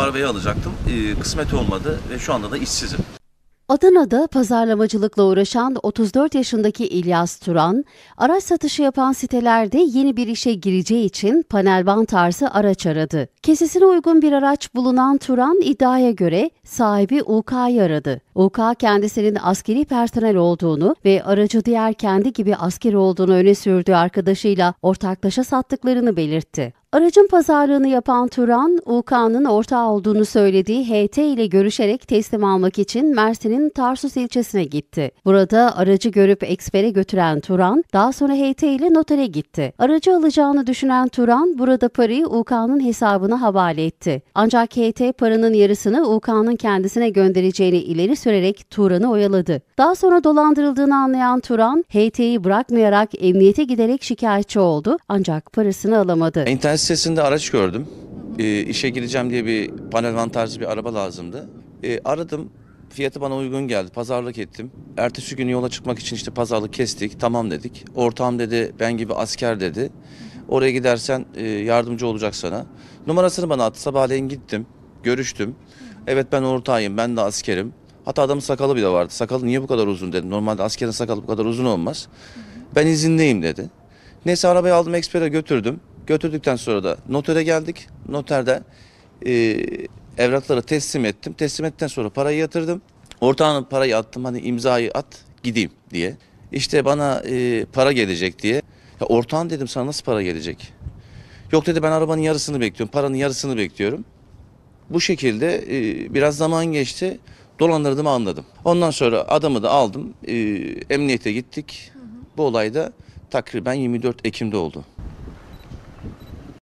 Marve'yi alacaktım. Ee, kısmet olmadı ve şu anda da işsizim. Adana'da pazarlamacılıkla uğraşan 34 yaşındaki İlyas Turan, araç satışı yapan sitelerde yeni bir işe gireceği için panel van tarzı araç aradı. Kesesine uygun bir araç bulunan Turan iddiaya göre sahibi UK'yı aradı. UK kendisinin askeri personel olduğunu ve aracı diğer kendi gibi asker olduğunu öne sürdüğü arkadaşıyla ortaklaşa sattıklarını belirtti. Aracın pazarlığını yapan Turan, UK'nın ortağı olduğunu söylediği HT ile görüşerek teslim almak için Mersin'in Tarsus ilçesine gitti. Burada aracı görüp ekspere götüren Turan, daha sonra HT ile notere gitti. Aracı alacağını düşünen Turan, burada parayı UK'nın hesabına havale etti. Ancak HT paranın yarısını UK'nın kendisine göndereceğini ileri sürdü sürerek Turan'ı oyaladı. Daha sonra dolandırıldığını anlayan Turan, HT'yi bırakmayarak emniyete giderek şikayetçi oldu ancak parasını alamadı. İnternet sitesinde araç gördüm. E, işe gireceğim diye bir panel van tarzı bir araba lazımdı. E, aradım, fiyatı bana uygun geldi. Pazarlık ettim. Ertesi gün yola çıkmak için işte pazarlık kestik. Tamam dedik. Ortağım dedi ben gibi asker dedi. Oraya gidersen e, yardımcı olacak sana. Numarasını bana attı. Sabahleyin gittim. Görüştüm. Evet ben ortağıyım. Ben de askerim. Hatta adamın sakalı bile vardı. Sakalı niye bu kadar uzun dedim. Normalde askerin sakalı bu kadar uzun olmaz. Ben izindeyim dedi. Neyse arabayı aldım ekspere götürdüm. Götürdükten sonra da notere geldik. Noterde e, evrakları teslim ettim. Teslim ettikten sonra parayı yatırdım. Ortağına parayı attım hani imzayı at gideyim diye. İşte bana e, para gelecek diye. Ya ortağın dedim sana nasıl para gelecek? Yok dedi ben arabanın yarısını bekliyorum, paranın yarısını bekliyorum. Bu şekilde e, biraz zaman geçti dolandırdığımı anladım. Ondan sonra adamı da aldım. E, emniyete gittik. Bu olayda takriben 24 Ekim'de oldu.